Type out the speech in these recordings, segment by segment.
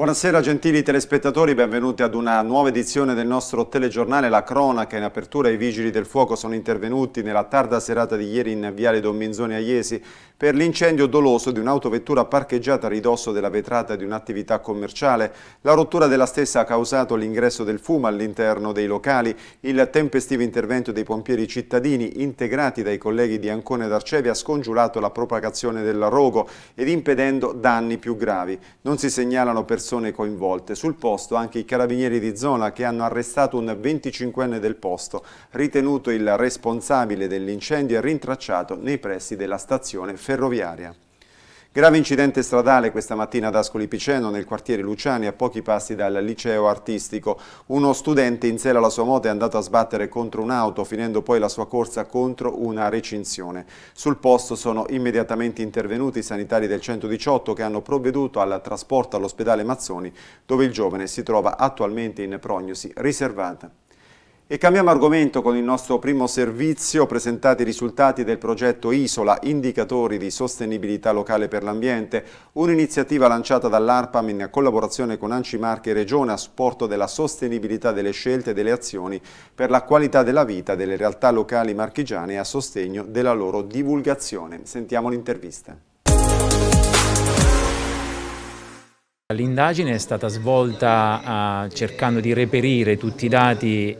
Buonasera gentili telespettatori, benvenuti ad una nuova edizione del nostro telegiornale La Cronaca. In apertura i vigili del fuoco sono intervenuti nella tarda serata di ieri in Viale Don Minzoni a Iesi per l'incendio doloso di un'autovettura parcheggiata a ridosso della vetrata di un'attività commerciale. La rottura della stessa ha causato l'ingresso del fumo all'interno dei locali, il tempestivo intervento dei pompieri cittadini integrati dai colleghi di Ancone d'Arcevi ha scongiurato la propagazione del rogo ed impedendo danni più gravi. Non si segnalano persone persone coinvolte. Sul posto anche i carabinieri di zona che hanno arrestato un 25enne del posto, ritenuto il responsabile dell'incendio e rintracciato nei pressi della stazione ferroviaria. Grave incidente stradale questa mattina ad Ascoli Piceno, nel quartiere Luciani, a pochi passi dal liceo artistico. Uno studente in sella alla sua moto è andato a sbattere contro un'auto, finendo poi la sua corsa contro una recinzione. Sul posto sono immediatamente intervenuti i sanitari del 118 che hanno provveduto al trasporto all'ospedale Mazzoni, dove il giovane si trova attualmente in prognosi riservata. E cambiamo argomento con il nostro primo servizio, presentati i risultati del progetto Isola, indicatori di sostenibilità locale per l'ambiente, un'iniziativa lanciata dall'ARPAM in collaborazione con Anci Marche Regione a supporto della sostenibilità delle scelte e delle azioni per la qualità della vita delle realtà locali marchigiane e a sostegno della loro divulgazione. Sentiamo l'intervista. L'indagine è stata svolta ah, cercando di reperire tutti i dati e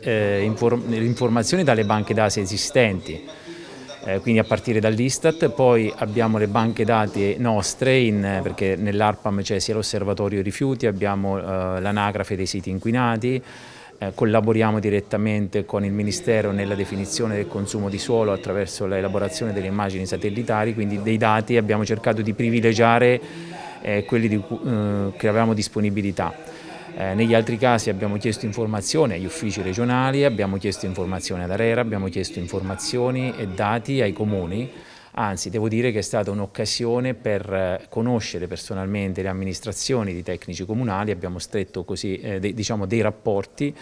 eh, le informazioni dalle banche dati esistenti, eh, quindi a partire dall'Istat, poi abbiamo le banche dati nostre, in, perché nell'ARPAM c'è sia l'osservatorio rifiuti, abbiamo eh, l'anagrafe dei siti inquinati, collaboriamo direttamente con il Ministero nella definizione del consumo di suolo attraverso l'elaborazione delle immagini satellitari, quindi dei dati abbiamo cercato di privilegiare e eh, quelli di, eh, che avevamo disponibilità. Eh, negli altri casi abbiamo chiesto informazioni agli uffici regionali, abbiamo chiesto informazioni ad Arera, abbiamo chiesto informazioni e dati ai comuni, anzi devo dire che è stata un'occasione per eh, conoscere personalmente le amministrazioni di tecnici comunali, abbiamo stretto così eh, de, diciamo dei rapporti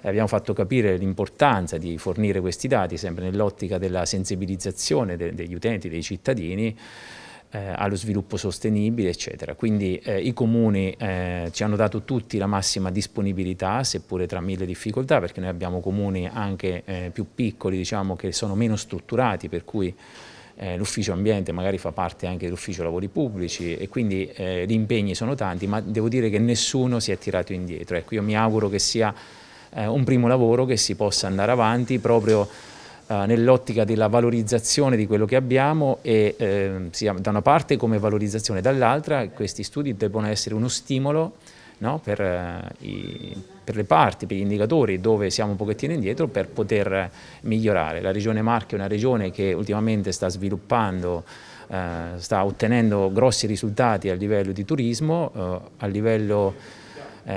eh, abbiamo fatto capire l'importanza di fornire questi dati sempre nell'ottica della sensibilizzazione de, degli utenti, dei cittadini eh, allo sviluppo sostenibile, eccetera. Quindi eh, i comuni eh, ci hanno dato tutti la massima disponibilità, seppure tra mille difficoltà, perché noi abbiamo comuni anche eh, più piccoli, diciamo, che sono meno strutturati, per cui eh, l'ufficio ambiente magari fa parte anche dell'ufficio lavori pubblici e quindi eh, gli impegni sono tanti, ma devo dire che nessuno si è tirato indietro. Ecco, io mi auguro che sia un primo lavoro che si possa andare avanti proprio eh, nell'ottica della valorizzazione di quello che abbiamo e eh, sia da una parte come valorizzazione, dall'altra questi studi devono essere uno stimolo no, per, eh, i, per, le parti, per gli indicatori dove siamo un pochettino indietro per poter migliorare. La regione Marche è una regione che ultimamente sta sviluppando eh, sta ottenendo grossi risultati a livello di turismo, eh, a livello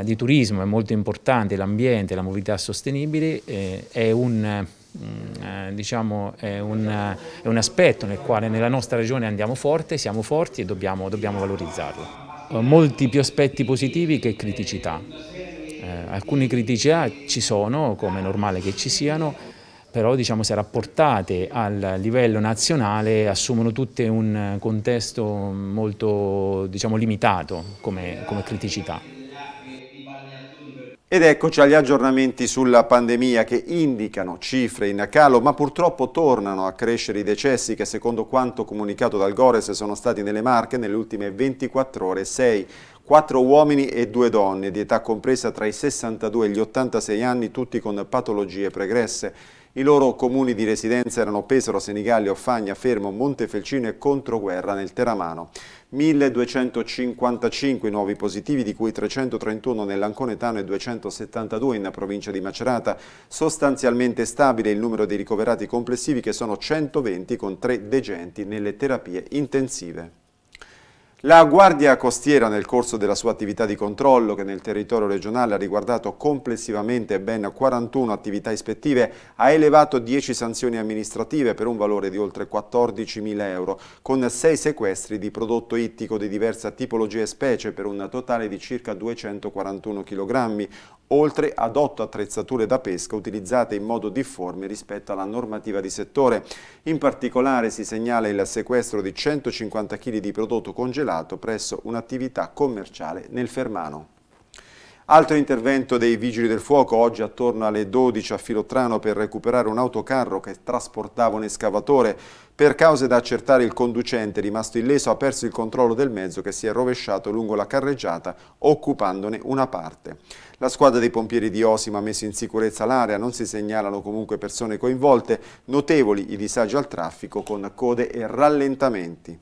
di turismo è molto importante l'ambiente, la mobilità sostenibile, è un Mm, eh, diciamo, è un, è, un, aspetto nel quale nella nostra regione andiamo forte, siamo forti e dobbiamo, dobbiamo valorizzarlo. Eh, molti più aspetti positivi che criticità. Eh, alcune criticità ah, ci sono, come è normale che ci siano, però diciamo, se rapportate al livello nazionale assumono tutte un contesto molto diciamo, limitato come, come criticità. Ed eccoci agli aggiornamenti sulla pandemia che indicano cifre in calo, ma purtroppo tornano a crescere i decessi che secondo quanto comunicato dal Gores sono stati nelle Marche nelle ultime 24 ore 6 quattro uomini e due donne di età compresa tra i 62 e gli 86 anni, tutti con patologie pregresse. I loro comuni di residenza erano Pesaro, Senigallia, Offagna, Fermo, Montefelcino e Controguerra nel Teramano. 1255 nuovi positivi, di cui 331 nell'Anconetano e 272 in provincia di Macerata. Sostanzialmente stabile il numero dei ricoverati complessivi che sono 120 con 3 degenti nelle terapie intensive. La Guardia Costiera nel corso della sua attività di controllo che nel territorio regionale ha riguardato complessivamente ben 41 attività ispettive ha elevato 10 sanzioni amministrative per un valore di oltre 14.000 euro con 6 sequestri di prodotto ittico di diversa tipologia e specie per un totale di circa 241 kg, oltre ad otto attrezzature da pesca utilizzate in modo difforme rispetto alla normativa di settore. In particolare si segnala il sequestro di 150 kg di prodotto congelato presso un'attività commerciale nel Fermano. Altro intervento dei Vigili del Fuoco oggi attorno alle 12 a Filottrano per recuperare un autocarro che trasportava un escavatore. Per cause da accertare il conducente rimasto illeso ha perso il controllo del mezzo che si è rovesciato lungo la carreggiata occupandone una parte. La squadra dei pompieri di Osimo ha messo in sicurezza l'area, non si segnalano comunque persone coinvolte, notevoli i disagi al traffico con code e rallentamenti.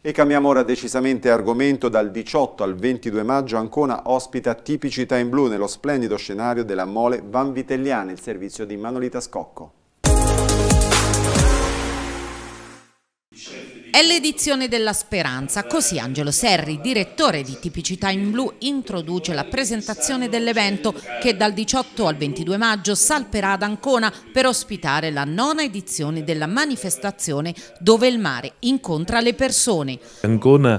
E cambiamo ora decisamente argomento, dal 18 al 22 maggio Ancona ospita tipici in Blu nello splendido scenario della Mole Vanvitelliana, il servizio di Manolita Scocco. È l'edizione della speranza, così Angelo Serri, direttore di Tipicità in Blu, introduce la presentazione dell'evento che dal 18 al 22 maggio salperà ad Ancona per ospitare la nona edizione della manifestazione dove il mare incontra le persone. Ancona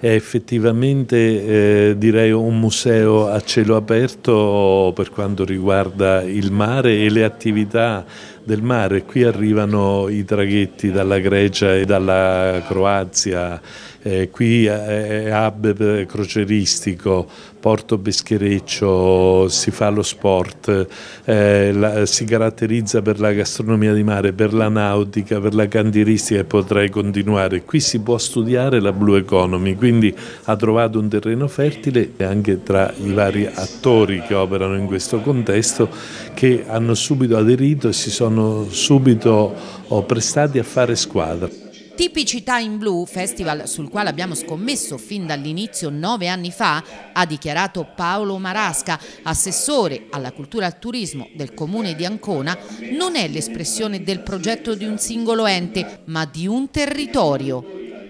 è effettivamente eh, direi un museo a cielo aperto per quanto riguarda il mare e le attività del mare. Qui arrivano i traghetti dalla Grecia e dalla Croazia eh, qui eh, è hub eh, croceristico, Porto Peschereccio, si fa lo sport, eh, la, si caratterizza per la gastronomia di mare, per la nautica, per la cantieristica e potrei continuare. Qui si può studiare la Blue Economy, quindi ha trovato un terreno fertile anche tra i vari attori che operano in questo contesto che hanno subito aderito e si sono subito oh, prestati a fare squadra. Tipicità in Blu, festival sul quale abbiamo scommesso fin dall'inizio nove anni fa, ha dichiarato Paolo Marasca, assessore alla cultura e al turismo del comune di Ancona, non è l'espressione del progetto di un singolo ente, ma di un territorio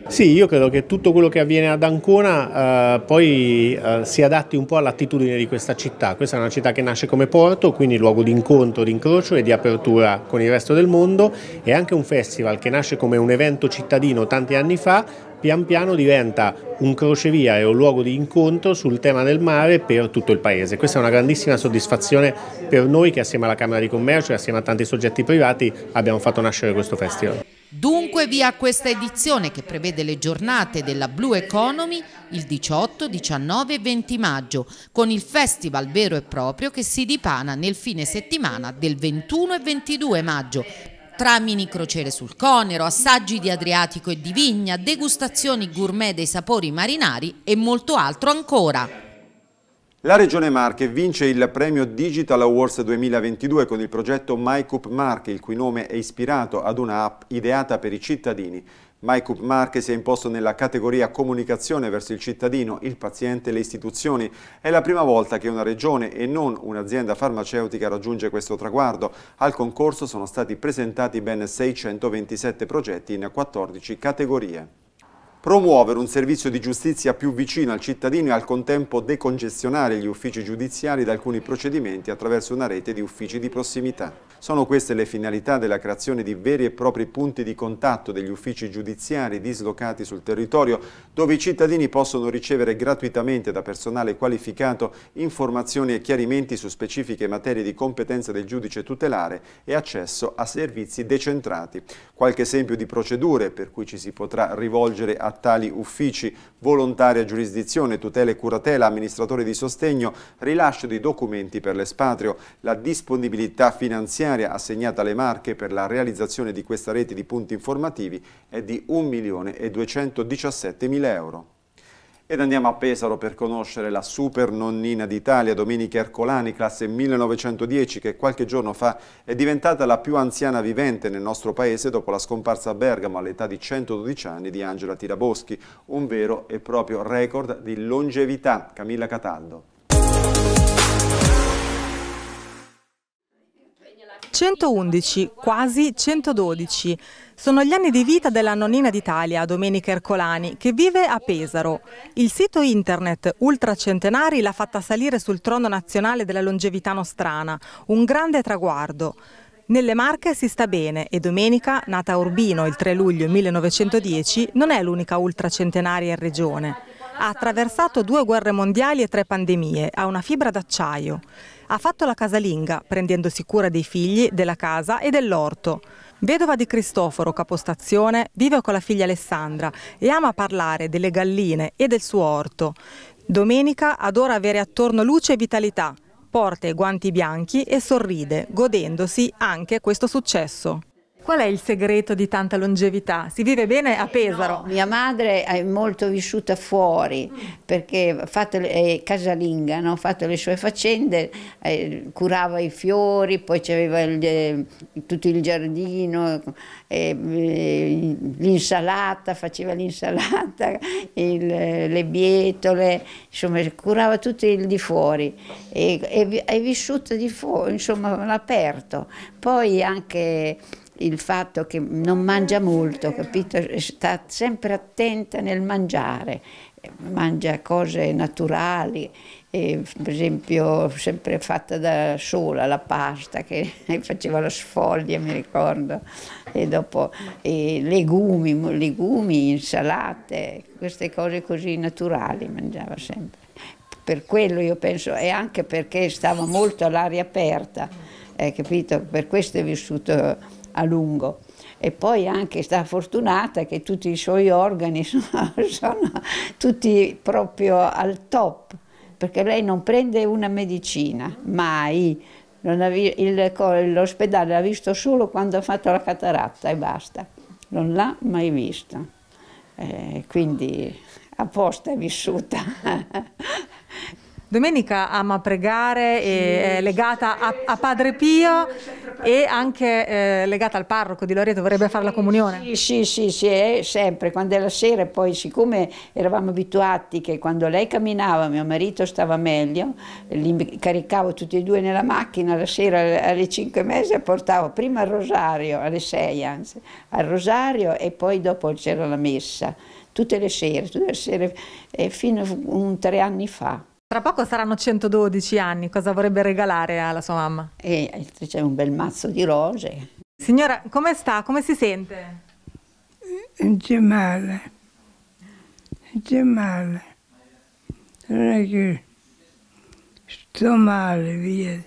sì, io credo che tutto quello che avviene ad Ancona eh, poi eh, si adatti un po' all'attitudine di questa città. Questa è una città che nasce come porto, quindi luogo di incontro, di incrocio e di apertura con il resto del mondo e anche un festival che nasce come un evento cittadino tanti anni fa, pian piano diventa un crocevia e un luogo di incontro sul tema del mare per tutto il paese. Questa è una grandissima soddisfazione per noi che assieme alla Camera di Commercio e assieme a tanti soggetti privati abbiamo fatto nascere questo festival. Dunque via questa edizione che prevede le giornate della Blue Economy il 18, 19 e 20 maggio, con il festival vero e proprio che si dipana nel fine settimana del 21 e 22 maggio, tra mini crociere sul Conero, assaggi di Adriatico e di Vigna, degustazioni gourmet dei sapori marinari e molto altro ancora. La Regione Marche vince il premio Digital Awards 2022 con il progetto MyCoop Marche, il cui nome è ispirato ad una app ideata per i cittadini. MyCoop Marche si è imposto nella categoria comunicazione verso il cittadino, il paziente e le istituzioni. È la prima volta che una regione e non un'azienda farmaceutica raggiunge questo traguardo. Al concorso sono stati presentati ben 627 progetti in 14 categorie promuovere un servizio di giustizia più vicino al cittadino e al contempo decongestionare gli uffici giudiziari da alcuni procedimenti attraverso una rete di uffici di prossimità. Sono queste le finalità della creazione di veri e propri punti di contatto degli uffici giudiziari dislocati sul territorio, dove i cittadini possono ricevere gratuitamente da personale qualificato informazioni e chiarimenti su specifiche materie di competenza del giudice tutelare e accesso a servizi decentrati. Qualche esempio di procedure per cui ci si potrà rivolgere a tali uffici, volontaria giurisdizione, tutele e curatela, amministratore di sostegno, rilascio di documenti per l'espatrio, la disponibilità finanziaria assegnata alle Marche per la realizzazione di questa rete di punti informativi è di 1.217.000 euro. Ed andiamo a Pesaro per conoscere la super nonnina d'Italia, Domenica Ercolani, classe 1910, che qualche giorno fa è diventata la più anziana vivente nel nostro paese dopo la scomparsa a Bergamo all'età di 112 anni di Angela Tiraboschi, un vero e proprio record di longevità. Camilla Cataldo. 111, quasi 112. Sono gli anni di vita della nonnina d'Italia, Domenica Ercolani, che vive a Pesaro. Il sito internet Ultracentenari l'ha fatta salire sul trono nazionale della longevità nostrana, un grande traguardo. Nelle Marche si sta bene e Domenica, nata a Urbino il 3 luglio 1910, non è l'unica ultracentenaria in regione. Ha attraversato due guerre mondiali e tre pandemie, ha una fibra d'acciaio. Ha fatto la casalinga, prendendosi cura dei figli, della casa e dell'orto. Vedova di Cristoforo, capostazione, vive con la figlia Alessandra e ama parlare delle galline e del suo orto. Domenica adora avere attorno luce e vitalità, porta i guanti bianchi e sorride, godendosi anche questo successo. Qual è il segreto di tanta longevità? Si vive bene a eh, Pesaro? No, mia madre è molto vissuta fuori mm. perché le, è eh, casalinga, ha no? fatto le sue faccende, eh, curava i fiori, poi c'aveva eh, tutto il giardino, eh, eh l'insalata, faceva l'insalata, le bietole, insomma curava tutto il di fuori e, è vissuta di fuori, insomma all'aperto. Poi anche il fatto che non mangia molto, capito? Sta sempre attenta nel mangiare, mangia cose naturali, e, per esempio sempre fatta da sola la pasta che faceva la sfoglia, mi ricordo, e dopo e legumi, legumi, insalate, queste cose così naturali mangiava sempre. Per quello io penso, e anche perché stava molto all'aria aperta, eh, capito? Per questo è vissuto a lungo. E poi anche sta fortunata che tutti i suoi organi sono, sono tutti proprio al top, perché lei non prende una medicina, mai. l'ospedale l'ha visto solo quando ha fatto la cataratta e basta, non l'ha mai vista. Eh, quindi apposta è vissuta. Domenica ama pregare, è legata a, a Padre Pio e anche eh, legata al parroco di Loreto, vorrebbe sì, fare la comunione. Sì, sì, sì, sì eh, sempre, quando è la sera, poi siccome eravamo abituati che quando lei camminava mio marito stava meglio, li caricavo tutti e due nella macchina, la sera alle 5 e mezza portavo prima al rosario, alle 6 anzi, al rosario e poi dopo c'era la messa, tutte le sere, tutte le sere, eh, fino a un, tre anni fa. Tra poco saranno 112 anni, cosa vorrebbe regalare alla sua mamma? E c'è un bel mazzo di rose. Signora, come sta? Come si sente? C'è male, c'è male. Non è che sto male, via.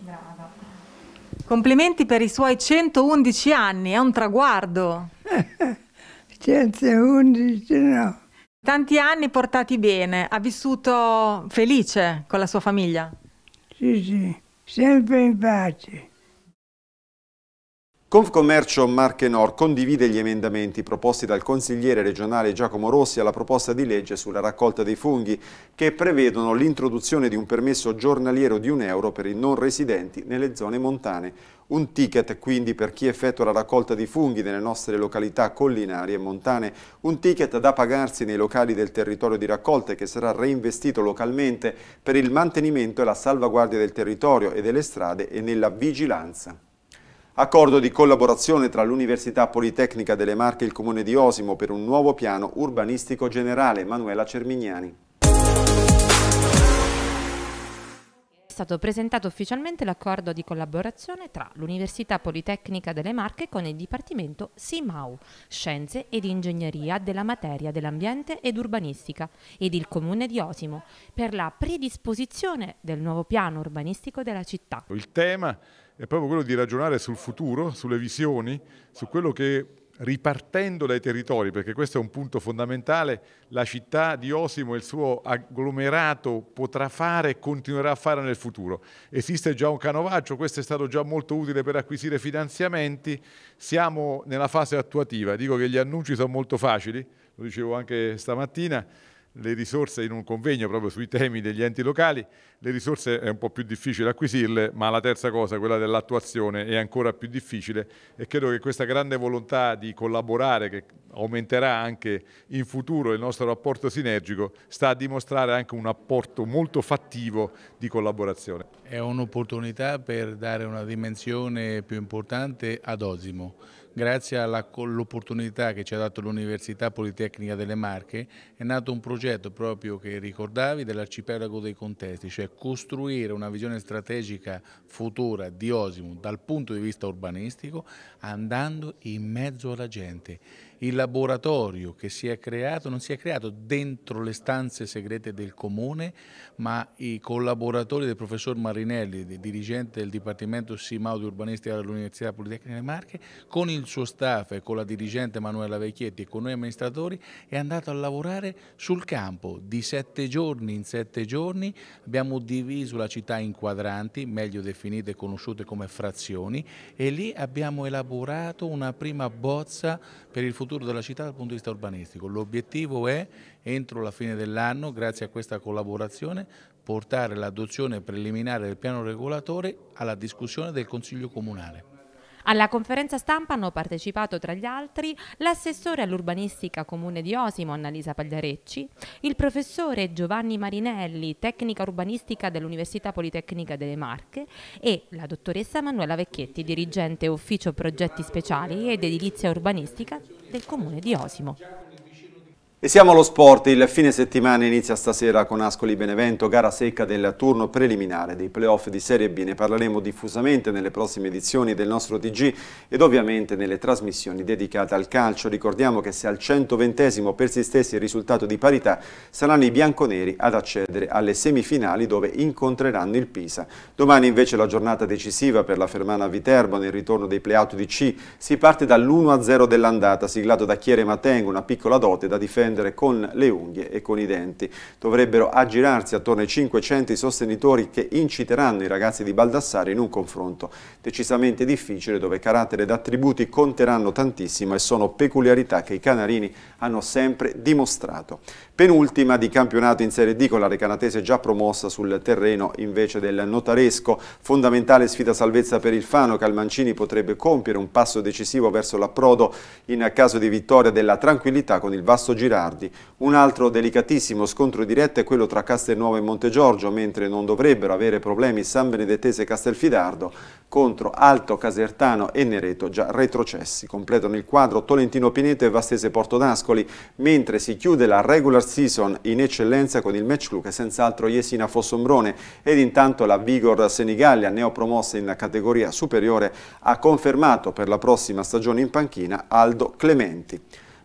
Brava. Complimenti per i suoi 111 anni, è un traguardo. 111 no. Tanti anni portati bene, ha vissuto felice con la sua famiglia? Sì, sì, sempre in pace. Confcommercio Marche Nord condivide gli emendamenti proposti dal consigliere regionale Giacomo Rossi alla proposta di legge sulla raccolta dei funghi che prevedono l'introduzione di un permesso giornaliero di un euro per i non residenti nelle zone montane. Un ticket quindi per chi effettua la raccolta di funghi nelle nostre località collinari e montane, un ticket da pagarsi nei locali del territorio di raccolta che sarà reinvestito localmente per il mantenimento e la salvaguardia del territorio e delle strade e nella vigilanza. Accordo di collaborazione tra l'Università Politecnica delle Marche e il Comune di Osimo per un nuovo piano urbanistico generale. Manuela Cermignani. è stato presentato ufficialmente l'accordo di collaborazione tra l'Università Politecnica delle Marche con il Dipartimento SIMAU, Scienze ed Ingegneria della Materia dell'Ambiente ed Urbanistica, ed il Comune di Osimo, per la predisposizione del nuovo piano urbanistico della città. Il tema è proprio quello di ragionare sul futuro, sulle visioni, su quello che ripartendo dai territori, perché questo è un punto fondamentale, la città di Osimo e il suo agglomerato potrà fare e continuerà a fare nel futuro. Esiste già un canovaccio, questo è stato già molto utile per acquisire finanziamenti, siamo nella fase attuativa, dico che gli annunci sono molto facili, lo dicevo anche stamattina, le risorse in un convegno proprio sui temi degli enti locali, le risorse è un po' più difficile acquisirle, ma la terza cosa, quella dell'attuazione, è ancora più difficile e credo che questa grande volontà di collaborare, che aumenterà anche in futuro il nostro rapporto sinergico, sta a dimostrare anche un apporto molto fattivo di collaborazione. È un'opportunità per dare una dimensione più importante ad Osimo grazie all'opportunità che ci ha dato l'Università Politecnica delle Marche, è nato un progetto proprio che ricordavi dell'arcipelago dei contesti, cioè costruire una visione strategica futura di Osimo dal punto di vista urbanistico andando in mezzo alla gente il laboratorio che si è creato non si è creato dentro le stanze segrete del comune, ma i collaboratori del professor Marinelli, dirigente del Dipartimento Simao di Urbanistica dell'Università Politecnica delle Marche, con il suo staff e con la dirigente Manuela Vecchietti e con noi amministratori è andato a lavorare sul campo di sette giorni in sette giorni, abbiamo diviso la città in quadranti, meglio definite e conosciute come frazioni e lì abbiamo elaborato una prima bozza per il futuro futuro della città dal punto di vista urbanistico. L'obiettivo è, entro la fine dell'anno, grazie a questa collaborazione, portare l'adozione preliminare del piano regolatore alla discussione del Consiglio Comunale. Alla conferenza stampa hanno partecipato tra gli altri l'assessore all'urbanistica comune di Osimo Annalisa Pagliarecci, il professore Giovanni Marinelli, tecnica urbanistica dell'Università Politecnica delle Marche e la dottoressa Manuela Vecchietti, dirigente ufficio progetti speciali ed edilizia urbanistica del comune di Osimo. E siamo allo sport, il fine settimana inizia stasera con Ascoli Benevento, gara secca del turno preliminare dei playoff di Serie B, ne parleremo diffusamente nelle prossime edizioni del nostro TG ed ovviamente nelle trasmissioni dedicate al calcio. Ricordiamo che se al 120 persistesse il risultato di parità saranno i bianconeri ad accedere alle semifinali dove incontreranno il Pisa. Domani invece la giornata decisiva per la Fermana Viterbo nel ritorno dei playout di C si parte dall'1-0 dell'andata siglato da Chiere Matengo, una piccola dote da difendere difendere con le unghie e con i denti. Dovrebbero aggirarsi attorno ai 500 i sostenitori che inciteranno i ragazzi di Baldassare in un confronto decisamente difficile dove carattere ed attributi conteranno tantissimo e sono peculiarità che i canarini hanno sempre dimostrato penultima di campionato in Serie D con la Recanatese già promossa sul terreno invece del Notaresco. Fondamentale sfida salvezza per il Fano, Calmancini potrebbe compiere un passo decisivo verso l'approdo in caso di vittoria della tranquillità con il Vasto Girardi. Un altro delicatissimo scontro diretto è quello tra Castelnuovo e Montegiorgio, mentre non dovrebbero avere problemi San Benedettese e Castelfidardo contro Alto Casertano e Nereto già retrocessi. Completano il quadro Tolentino Pineto e Vastese Portodascoli, mentre si chiude la regular season in eccellenza con il match club che senz'altro Jesina Fossombrone ed intanto la Vigor Senigallia, neopromossa in categoria superiore, ha confermato per la prossima stagione in panchina Aldo Clementi.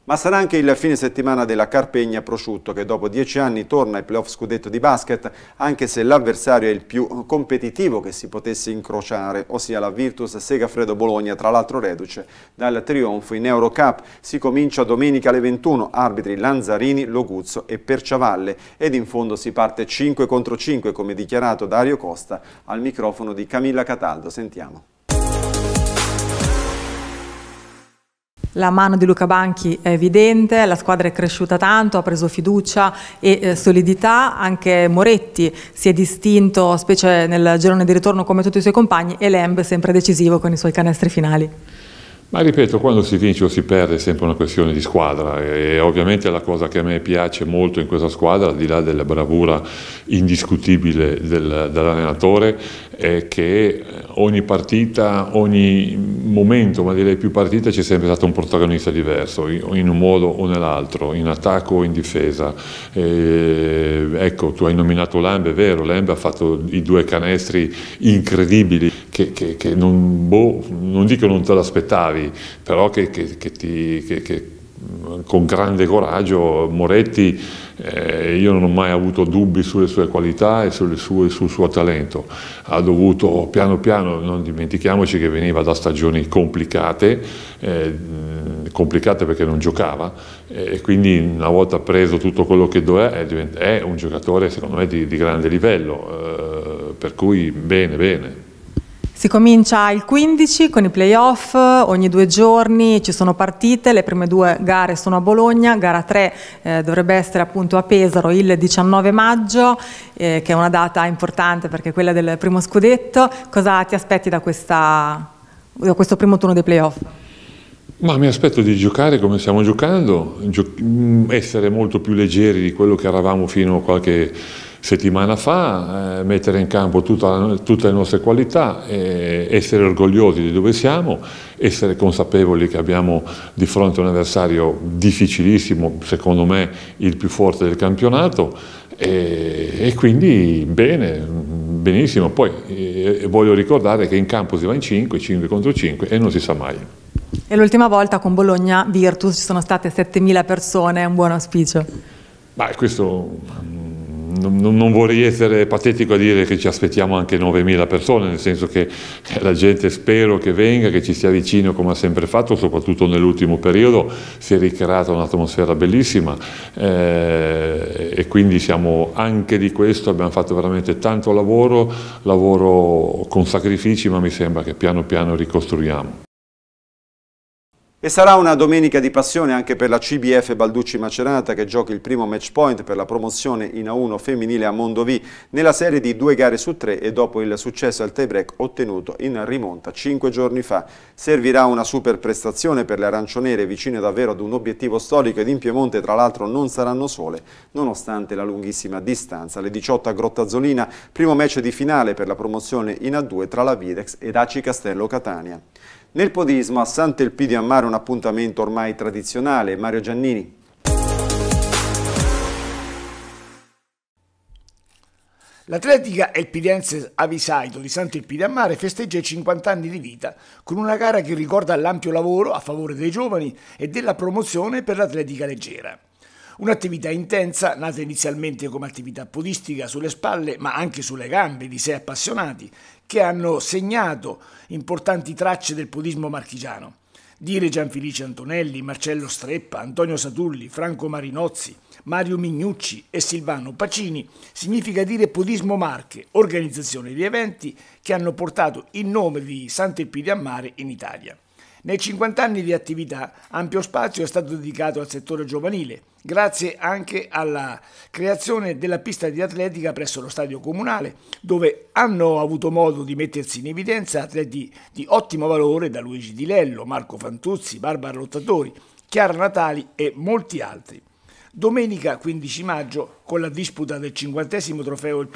Ma sarà anche il fine settimana della Carpegna Prosciutto che dopo dieci anni torna ai playoff scudetto di basket anche se l'avversario è il più competitivo che si potesse incrociare, ossia la Virtus Segafredo Bologna, tra l'altro reduce dal trionfo in Eurocup. Si comincia domenica alle 21, arbitri Lanzarini, Loguzzo e Perciavalle ed in fondo si parte 5 contro 5 come dichiarato Dario Costa al microfono di Camilla Cataldo. Sentiamo. La mano di Luca Banchi è evidente, la squadra è cresciuta tanto, ha preso fiducia e eh, solidità, anche Moretti si è distinto, specie nel girone di ritorno come tutti i suoi compagni, e Lemb sempre decisivo con i suoi canestri finali. Ma ripeto, quando si vince o si perde è sempre una questione di squadra e ovviamente la cosa che a me piace molto in questa squadra, al di là della bravura indiscutibile del, dell'allenatore, è che ogni partita, ogni momento, ma direi più partita, c'è sempre stato un protagonista diverso, in un modo o nell'altro, in attacco o in difesa. Eh, ecco, tu hai nominato Lambe, è vero, Lambe ha fatto i due canestri incredibili che, che, che non, boh, non, dico non te l'aspettavi, però che, che ti con grande coraggio, Moretti eh, io non ho mai avuto dubbi sulle sue qualità e sue, sul suo talento, ha dovuto piano piano, non dimentichiamoci che veniva da stagioni complicate, eh, complicate perché non giocava eh, e quindi una volta preso tutto quello che è, è un giocatore secondo me di, di grande livello, eh, per cui bene, bene. Si comincia il 15 con i playoff, ogni due giorni ci sono partite, le prime due gare sono a Bologna, gara 3 eh, dovrebbe essere appunto a Pesaro il 19 maggio, eh, che è una data importante perché è quella del primo scudetto. Cosa ti aspetti da, questa, da questo primo turno dei playoff? Ma mi aspetto di giocare come stiamo giocando, mm, essere molto più leggeri di quello che eravamo fino a qualche settimana fa, eh, mettere in campo tutta, tutte le nostre qualità, eh, essere orgogliosi di dove siamo, essere consapevoli che abbiamo di fronte un avversario difficilissimo, secondo me il più forte del campionato, e, e quindi bene, benissimo. Poi eh, eh voglio ricordare che in campo si va in 5, 5 contro 5 e non si sa mai. E l'ultima volta con Bologna Virtus ci sono state 7.000 persone, un buon auspicio. Beh, questo non, non, vorrei essere patetico a dire che ci aspettiamo anche 9.000 persone, nel senso che la gente spero che venga, che ci sia vicino come ha sempre fatto, soprattutto nell'ultimo periodo si è ricreata un'atmosfera bellissima eh, e quindi siamo anche di questo, abbiamo fatto veramente tanto lavoro, lavoro con sacrifici ma mi sembra che piano piano ricostruiamo. E sarà una domenica di passione anche per la CBF Balducci Macerata che gioca il primo match point per la promozione in A1 femminile a Mondovì nella serie di due gare su tre e dopo il successo al tie-break ottenuto in rimonta cinque giorni fa. Servirà una super prestazione per le arancionere vicine davvero ad un obiettivo storico ed in Piemonte tra l'altro non saranno sole nonostante la lunghissima distanza. Le 18 a Grottazzolina, primo match di finale per la promozione in A2 tra la Videx ed Aci Castello Catania. Nel podismo a Sant'Elpì di Ammare un appuntamento ormai tradizionale. Mario Giannini. L'atletica elpidense Avisaito di Sant'Elpì a Mare festeggia i 50 anni di vita con una gara che ricorda l'ampio lavoro a favore dei giovani e della promozione per l'atletica leggera. Un'attività intensa, nata inizialmente come attività podistica sulle spalle ma anche sulle gambe di sei appassionati, che hanno segnato importanti tracce del podismo marchigiano. Dire Gianfelice Antonelli, Marcello Streppa, Antonio Satulli, Franco Marinozzi, Mario Mignucci e Silvano Pacini significa dire Podismo Marche, organizzazione di eventi che hanno portato il nome di Sant'Epidio a Mare in Italia. Nei 50 anni di attività ampio spazio è stato dedicato al settore giovanile, grazie anche alla creazione della pista di atletica presso lo stadio comunale, dove hanno avuto modo di mettersi in evidenza atleti di ottimo valore da Luigi Di Lello, Marco Fantuzzi, Barbara Lottatori, Chiara Natali e molti altri. Domenica 15 maggio, con la disputa del 50 trofeo Il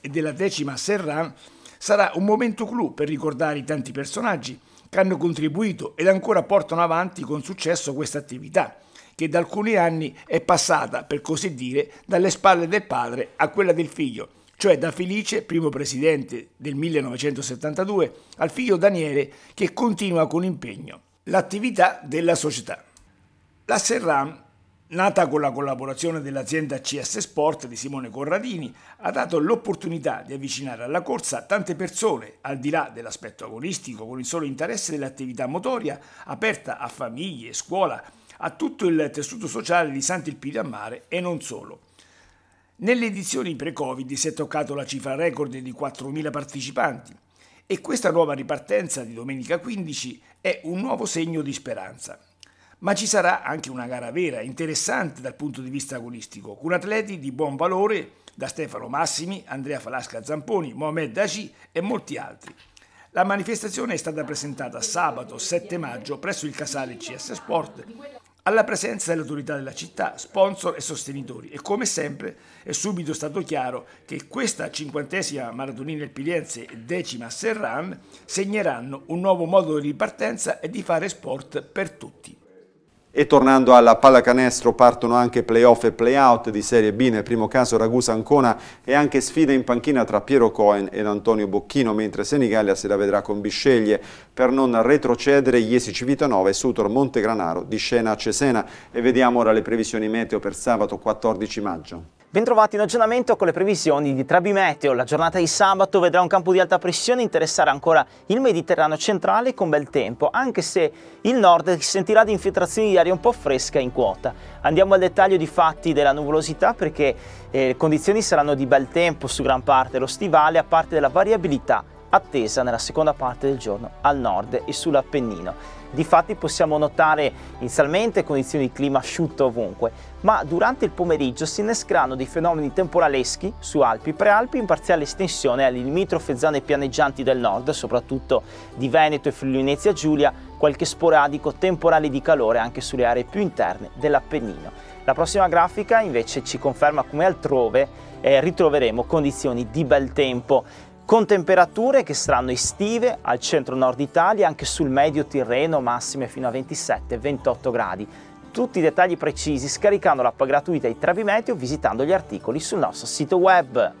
e della decima Serran, sarà un momento clou per ricordare i tanti personaggi che hanno contribuito ed ancora portano avanti con successo questa attività, che da alcuni anni è passata, per così dire, dalle spalle del padre a quella del figlio, cioè da Felice, primo presidente del 1972, al figlio Daniele, che continua con impegno l'attività della società. La Serram Nata con la collaborazione dell'azienda CS Sport di Simone Corradini, ha dato l'opportunità di avvicinare alla corsa tante persone, al di là dell'aspetto agonistico, con il solo interesse dell'attività motoria, aperta a famiglie, scuola, a tutto il tessuto sociale di Sant'Ilpide a Mare e non solo. Nelle edizioni pre-Covid si è toccato la cifra record di 4.000 partecipanti e questa nuova ripartenza di domenica 15 è un nuovo segno di speranza ma ci sarà anche una gara vera, interessante dal punto di vista agonistico, con atleti di buon valore da Stefano Massimi, Andrea Falasca Zamponi, Mohamed Daci e molti altri. La manifestazione è stata presentata sabato 7 maggio presso il casale CS Sport alla presenza delle autorità della città, sponsor e sostenitori e come sempre è subito stato chiaro che questa cinquantesima maratonina del Piliense e decima Serran segneranno un nuovo modo di ripartenza e di fare sport per tutti. E tornando alla pallacanestro partono anche playoff e playout di Serie B, nel primo caso Ragusa-Ancona e anche sfida in panchina tra Piero Cohen ed Antonio Bocchino, mentre Senigallia se la vedrà con Bisceglie per non retrocedere Iesi Civitanova e Sutor Montegranaro di scena a Cesena. E vediamo ora le previsioni meteo per sabato 14 maggio. Bentrovati in aggiornamento con le previsioni di Trabimeteo. La giornata di sabato vedrà un campo di alta pressione interessare ancora il Mediterraneo centrale con bel tempo, anche se il nord sentirà di infiltrazioni di aria un po' fresca in quota. Andiamo al dettaglio di fatti della nuvolosità perché eh, le condizioni saranno di bel tempo su gran parte dello stivale, a parte della variabilità attesa nella seconda parte del giorno al nord e sull'Appennino. Difatti possiamo notare inizialmente condizioni di clima asciutto ovunque, ma durante il pomeriggio si innescheranno dei fenomeni temporaleschi su Alpi, e Prealpi in parziale estensione alle limitrofe zone pianeggianti del nord, soprattutto di Veneto e Friulinezia Giulia, qualche sporadico temporale di calore anche sulle aree più interne dell'Appennino. La prossima grafica invece ci conferma come altrove eh, ritroveremo condizioni di bel tempo con temperature che saranno estive al centro-nord Italia, anche sul medio Tirreno, massime fino a 27-28 gradi. Tutti i dettagli precisi scaricando l'app gratuita di Travimeteo visitando gli articoli sul nostro sito web.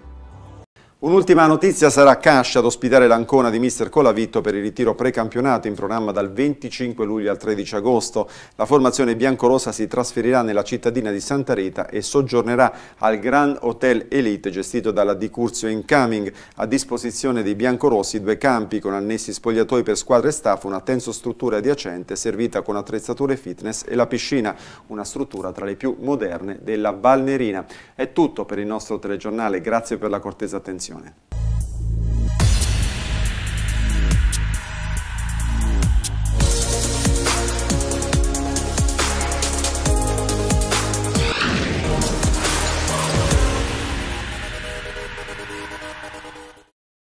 Un'ultima notizia sarà Cascia ad ospitare l'Ancona di Mister Colavitto per il ritiro precampionato in programma dal 25 luglio al 13 agosto. La formazione biancorossa si trasferirà nella cittadina di Santa Rita e soggiornerà al Grand Hotel Elite gestito dalla Di Curzio Incoming. A disposizione dei biancorossi due campi con annessi spogliatoi per squadre e staff, una tenso struttura adiacente servita con attrezzature fitness e la piscina, una struttura tra le più moderne della Valnerina. È tutto per il nostro telegiornale, grazie per la cortesa attenzione. informazione.